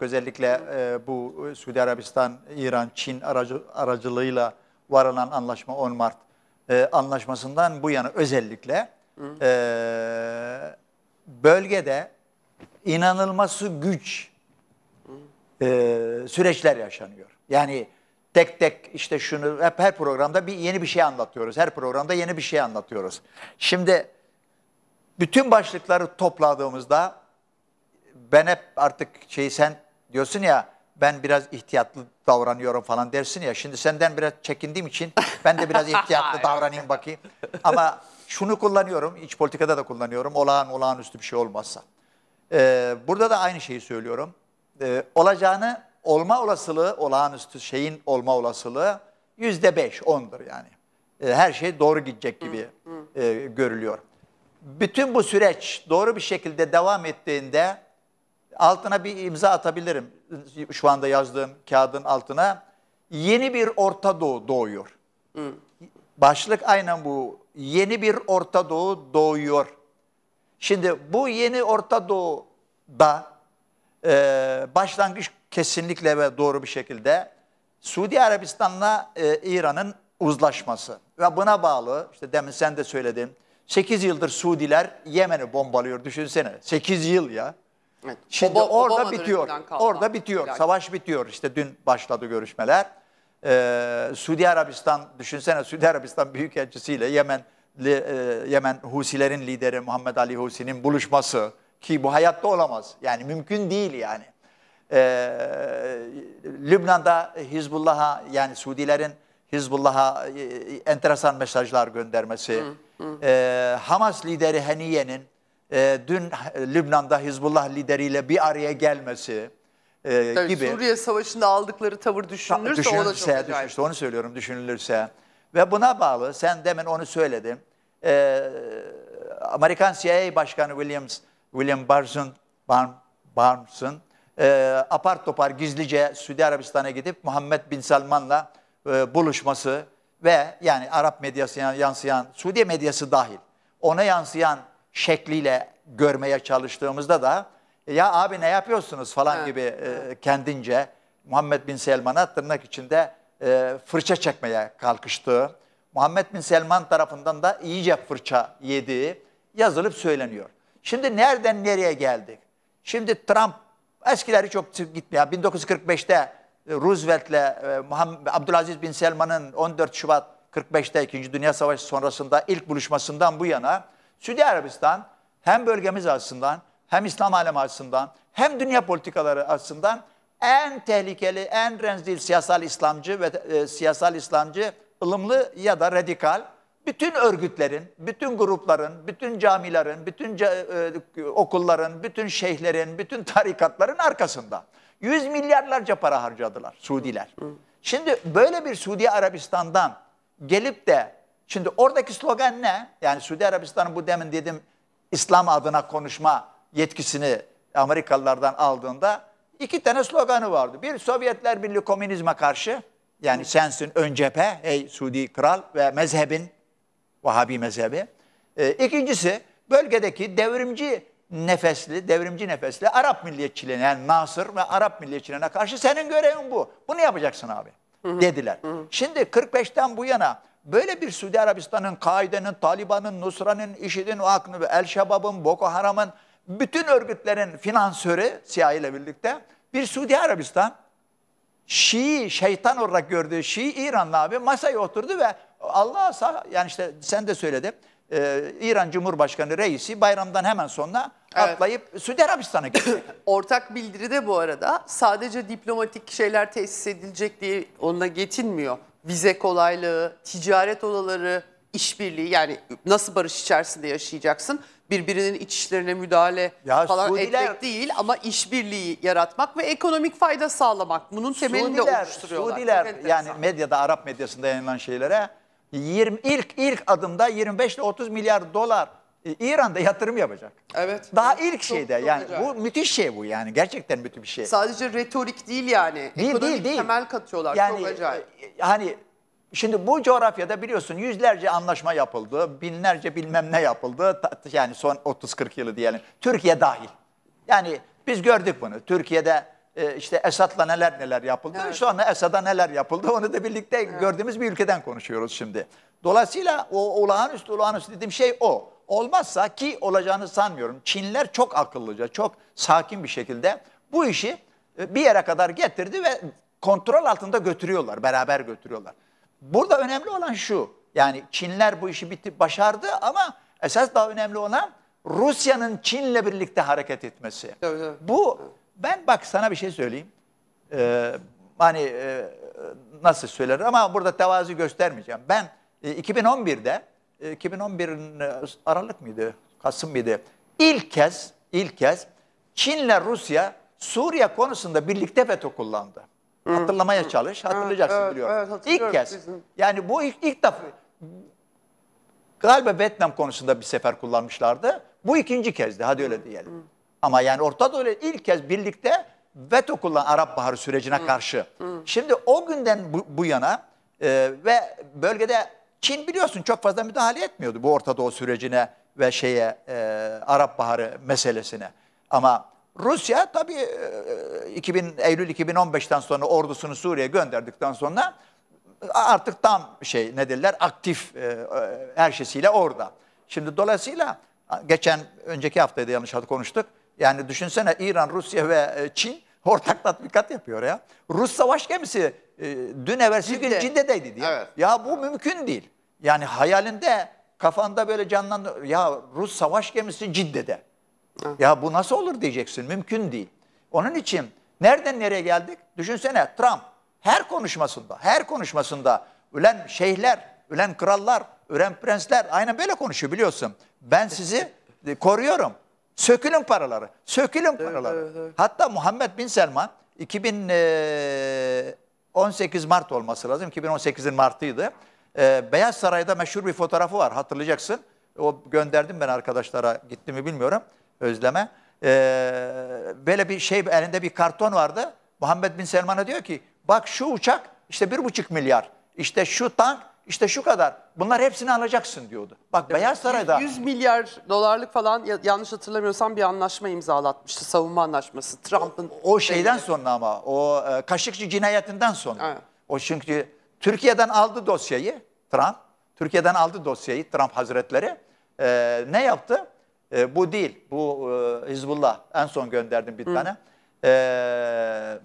Özellikle e, bu e, Suudi Arabistan, İran, Çin aracı, aracılığıyla varılan anlaşma 10 Mart e, anlaşmasından bu yana özellikle e, bölgede inanılması güç e, süreçler yaşanıyor. Yani tek tek işte şunu hep her programda bir yeni bir şey anlatıyoruz. Her programda yeni bir şey anlatıyoruz. Şimdi bütün başlıkları topladığımızda ben hep artık şey sen diyorsun ya ben biraz ihtiyatlı davranıyorum falan dersin ya. Şimdi senden biraz çekindiğim için ben de biraz ihtiyatlı davranayım bakayım. Ama şunu kullanıyorum, iç politikada da kullanıyorum. Olağan olağanüstü bir şey olmazsa. Ee, burada da aynı şeyi söylüyorum. Ee, olacağını, olma olasılığı, olağanüstü şeyin olma olasılığı yüzde beş, ondur yani. Ee, her şey doğru gidecek gibi e, görülüyor. Bütün bu süreç doğru bir şekilde devam ettiğinde altına bir imza atabilirim. Şu anda yazdığım kağıdın altına. Yeni bir Orta Doğu doğuyor. Hı. Başlık aynen bu. Yeni bir Orta Doğu doğuyor. Şimdi bu yeni Orta Doğu'da e, başlangıç kesinlikle ve doğru bir şekilde Suudi Arabistan'la e, İran'ın uzlaşması ve buna bağlı işte demin sen de söyledin 8 yıldır Suudiler Yemen'i bombalıyor düşünsene 8 yıl ya Evet. Şimdi Obama, orada Obama bitiyor. Orada bitiyor. Yani. Savaş bitiyor. İşte dün başladı görüşmeler. Ee, Suudi Arabistan, düşünsene Suudi Arabistan Büyükelçisiyle Yemen e, Yemen Husilerin lideri Muhammed Ali Husi'nin buluşması ki bu hayatta olamaz. Yani mümkün değil yani. Ee, Lübnan'da Hizbullah'a yani Suudilerin Hizbullah'a e, e enteresan mesajlar göndermesi. Hı, hı. Ee, Hamas lideri Heniye'nin e, dün Lübnan'da Hizbullah lideriyle bir araya gelmesi e, Tabii, gibi. Suriye Savaşı'nda aldıkları tavır düşünülürse, düşünülürse o da çok acayip. onu söylüyorum düşünülürse. Ve buna bağlı sen demin onu söyledin. E, Amerikan CIA Başkanı Williams, William Barson, Barn, Barnes'ın e, apar topar gizlice Suudi Arabistan'a gidip Muhammed Bin Salman'la e, buluşması ve yani Arap medyasına yansıyan, Suudi medyası dahil ona yansıyan şekliyle görmeye çalıştığımızda da ya abi ne yapıyorsunuz falan evet. gibi e, kendince Muhammed bin Selman'a tırnak içinde e, fırça çekmeye kalkıştığı, Muhammed bin Selman tarafından da iyice fırça yediği yazılıp söyleniyor. Şimdi nereden nereye geldik? Şimdi Trump eskileri çok gitmiyor. 1945'te e, Roosevelt'le e, Abdülaziz bin Selman'ın 14 Şubat 45'te 2. Dünya Savaşı sonrasında ilk buluşmasından bu yana Suudi Arabistan hem bölgemiz açısından hem İslam alemi açısından hem dünya politikaları açısından en tehlikeli, en renzil siyasal İslamcı ve e, siyasal İslamcı ılımlı ya da radikal bütün örgütlerin, bütün grupların, bütün camilerin, bütün e, e, okulların, bütün şeyhlerin, bütün tarikatların arkasında. Yüz milyarlarca para harcadılar Suudiler. Şimdi böyle bir Suudi Arabistan'dan gelip de Şimdi oradaki slogan ne? Yani Suudi Arabistan'ın bu demin dedim İslam adına konuşma yetkisini Amerikalılardan aldığında iki tane sloganı vardı. Bir Sovyetler Birliği komünizme karşı yani sensin ön cephe ey Suudi kral ve mezhebin Vahabi mezhebi. E, ikincisi bölgedeki devrimci nefesli, devrimci nefesli Arap milliyetçiliğine yani Nasır ve Arap milliyetçiliğine karşı senin görevin bu. Bunu yapacaksın abi dediler. Hı hı. Şimdi 45'ten bu yana böyle bir Suudi Arabistan'ın, Kaide'nin, Taliban'ın, Nusra'nın, IŞİD'in, Vaknı, El-Şebab'ın, Boko Haram'ın, bütün örgütlerin finansörü CIA ile birlikte bir Suudi Arabistan Şii şeytan olarak gördüğü Şii İranlı abi masaya oturdu ve Allah'a sağ yani işte sen de söyledin e, İran Cumhurbaşkanı reisi bayramdan hemen sonra evet. atlayıp Suudi Arabistan'a gitti. Ortak bildiride bu arada sadece diplomatik şeyler tesis edilecek diye onunla yetinmiyor vize kolaylığı, ticaret odaları, işbirliği yani nasıl barış içerisinde yaşayacaksın? Birbirinin iç işlerine müdahale ya falan Suudiler, etmek değil ama işbirliği yaratmak ve ekonomik fayda sağlamak. Bunun temelini Suudiler, de oluşturuyorlar. Suudiler yani medyada Arap medyasında yayınlanan şeylere 20 ilk ilk adımda 25 ile 30 milyar dolar e, İran'da yatırım yapacak. Evet. Daha evet. ilk çok, şeyde çok yani güzel. bu müthiş şey bu yani gerçekten müthiş bir şey. Sadece retorik değil yani. Değil değil değil. temel katıyorlar yani, çok acayip. E, e, hani şimdi bu coğrafyada biliyorsun yüzlerce anlaşma yapıldı, binlerce bilmem ne yapıldı. Yani son 30-40 yılı diyelim. Türkiye dahil. Yani biz gördük bunu. Türkiye'de e, işte Esad'la neler neler yapıldı. Evet. Sonra Esad'a neler yapıldı onu da birlikte evet. gördüğümüz bir ülkeden konuşuyoruz şimdi. Dolayısıyla o olağanüstü olağanüstü dediğim şey o. Olmazsa ki olacağını sanmıyorum. Çinler çok akıllıca, çok sakin bir şekilde bu işi e, bir yere kadar getirdi ve kontrol altında götürüyorlar, beraber götürüyorlar. Burada önemli olan şu, yani Çinler bu işi bitti, başardı ama esas daha önemli olan Rusya'nın Çin'le birlikte hareket etmesi. Evet, evet. Bu ben bak sana bir şey söyleyeyim. Ee, hani e, nasıl söyler ama burada tevazu göstermeyeceğim. Ben e, 2011'de, e, 2011'in e, Aralık mıydı, Kasım mıydı? İlk kez, ilk kez Çin'le Rusya Suriye konusunda birlikte veto kullandı. Hı. Hatırlamaya çalış, hatırlayacaksın evet, biliyorum. Evet, ilk kez. Bizim. Yani bu ilk, ilk defa galiba Vietnam konusunda bir sefer kullanmışlardı. Bu ikinci kezdi, hadi öyle diyelim. Hı. Ama yani Orta Doğu'yla ilk kez birlikte veto kullanan Arap Baharı sürecine hı. karşı. Hı. Şimdi o günden bu, bu yana e, ve bölgede Çin biliyorsun çok fazla müdahale etmiyordu bu Orta Doğu sürecine ve şeye e, Arap Baharı meselesine. Ama Rusya tabii e, 2000 Eylül 2015'ten sonra ordusunu Suriye gönderdikten sonra e, artık tam şey ne derler aktif e, e her şeysiyle orada. Şimdi dolayısıyla geçen önceki haftaydı yanlış hatırlamıyorsam konuştuk. Yani düşünsene İran, Rusya ve e, Çin ortak tatbikat yapıyor ya. Rus savaş gemisi e, dün evvelsi Cidde. gün Cidde'deydi diye. Evet. Ya bu mümkün değil. Yani hayalinde kafanda böyle canlandı. Ya Rus savaş gemisi Cidde'de. Ha. Ya bu nasıl olur diyeceksin. Mümkün değil. Onun için nereden nereye geldik? Düşünsene Trump her konuşmasında, her konuşmasında ülen şeyhler, ülen krallar, ülen prensler aynen böyle konuşuyor biliyorsun. Ben sizi e, koruyorum. Sökülün paraları. Sökülün evet, paraları. Evet, evet. Hatta Muhammed Bin Selman 2018 e, Mart olması lazım. 2018'in Mart'ıydı. E, Beyaz Saray'da meşhur bir fotoğrafı var hatırlayacaksın. O gönderdim ben arkadaşlara gitti mi bilmiyorum Özlem'e. E, böyle bir şey elinde bir karton vardı. Muhammed Bin Selman'a diyor ki bak şu uçak işte bir buçuk milyar. İşte şu tank işte şu kadar. Bunlar hepsini alacaksın diyordu. Bak Beyaz Saray'da... 100 milyar dolarlık falan yanlış hatırlamıyorsam bir anlaşma imzalatmıştı. Savunma anlaşması. Trump'ın... O, o şeyden şeyleri. sonra ama. O e, Kaşıkçı cinayetinden sonra. Evet. O çünkü Türkiye'den aldı dosyayı Trump. Türkiye'den aldı dosyayı Trump Hazretleri. E, ne yaptı? E, bu değil. Bu e, Hizbullah. En son gönderdim bir Hı. tane. Eee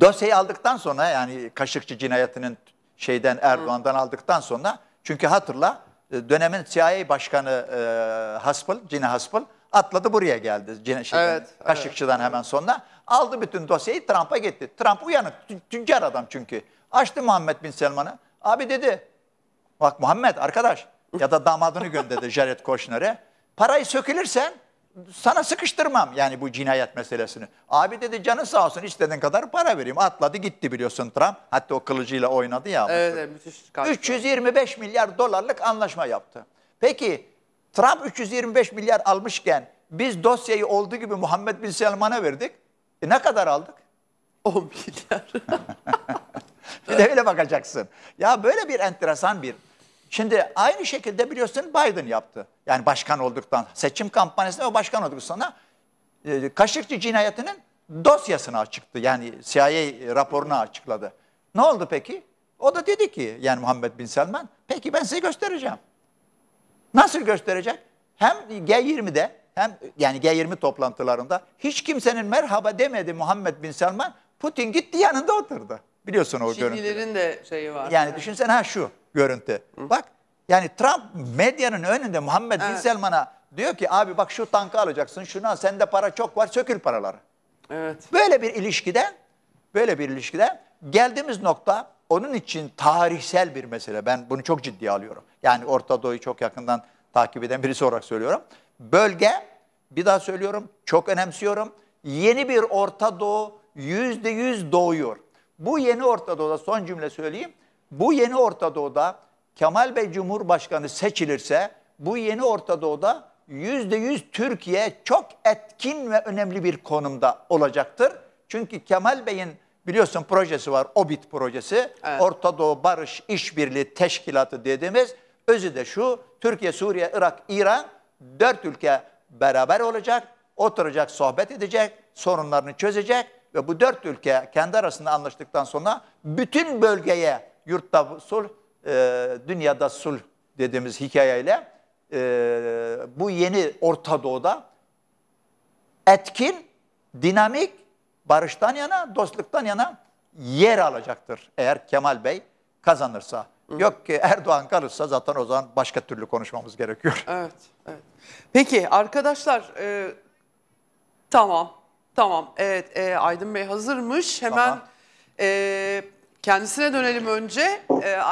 dosyayı aldıktan sonra yani Kaşıkçı cinayetinin şeyden Erdoğan'dan aldıktan sonra çünkü hatırla e, dönemin CIA başkanı e, Haspel, Cine Haspel atladı buraya geldi. Cine şeyden, evet, Kaşıkçı'dan evet. hemen sonra aldı bütün dosyayı Trump'a gitti. Trump uyanık tüccar adam çünkü. Açtı Muhammed Bin Selman'ı. Abi dedi bak Muhammed arkadaş ya da damadını gönderdi Jared Kushner'e. Parayı sökülürsen sana sıkıştırmam yani bu cinayet meselesini. Abi dedi canı sağ olsun istediğin kadar para vereyim. Atladı gitti biliyorsun Trump. Hatta o kılıcıyla oynadı ya. Evet, müthiş. 325 milyar dolarlık anlaşma yaptı. Peki Trump 325 milyar almışken biz dosyayı olduğu gibi Muhammed Bin Selman'a verdik. E ne kadar aldık? 10 milyar. bir de öyle bakacaksın. Ya böyle bir enteresan bir. Şimdi aynı şekilde biliyorsun Biden yaptı yani başkan olduktan, seçim kampanyasında ve başkan olduktan sonra e, Kaşıkçı cinayetinin dosyasını açıktı. Yani CIA raporunu açıkladı. Ne oldu peki? O da dedi ki yani Muhammed Bin Selman peki ben size göstereceğim. Nasıl gösterecek? Hem G20'de hem yani G20 toplantılarında hiç kimsenin merhaba demedi Muhammed Bin Selman. Putin gitti yanında oturdu. Biliyorsun o görüntü. Şiilerin de şeyi var. Yani, yani düşünsene ha şu görüntü. Hı. Bak yani Trump medyanın önünde Muhammed evet. Bin Selman'a diyor ki abi bak şu tankı alacaksın şuna sende para çok var sökül paraları. Evet. Böyle bir ilişkide böyle bir ilişkide geldiğimiz nokta onun için tarihsel bir mesele. Ben bunu çok ciddiye alıyorum. Yani Orta Doğu'yu çok yakından takip eden birisi olarak söylüyorum. Bölge bir daha söylüyorum çok önemsiyorum. Yeni bir Orta Doğu yüzde yüz doğuyor. Bu yeni Orta Doğu'da son cümle söyleyeyim. Bu yeni Orta Doğu'da Kemal Bey Cumhurbaşkanı seçilirse bu yeni Orta Doğu'da %100 Türkiye çok etkin ve önemli bir konumda olacaktır. Çünkü Kemal Bey'in biliyorsun projesi var Obit projesi. Evet. Orta Doğu Barış İşbirliği Teşkilatı dediğimiz özü de şu Türkiye, Suriye, Irak, İran dört ülke beraber olacak, oturacak, sohbet edecek, sorunlarını çözecek ve bu dört ülke kendi arasında anlaştıktan sonra bütün bölgeye yurtta sulh e, dünyada sul dediğimiz hikayeyle e, bu yeni Orta Doğu'da etkin, dinamik, barıştan yana, dostluktan yana yer alacaktır eğer Kemal Bey kazanırsa. Hı. Yok ki Erdoğan kalırsa zaten o zaman başka türlü konuşmamız gerekiyor. Evet, evet. Peki arkadaşlar e, tamam, tamam. Evet, e, Aydın Bey hazırmış. Hemen tamam. e, kendisine dönelim önce. E,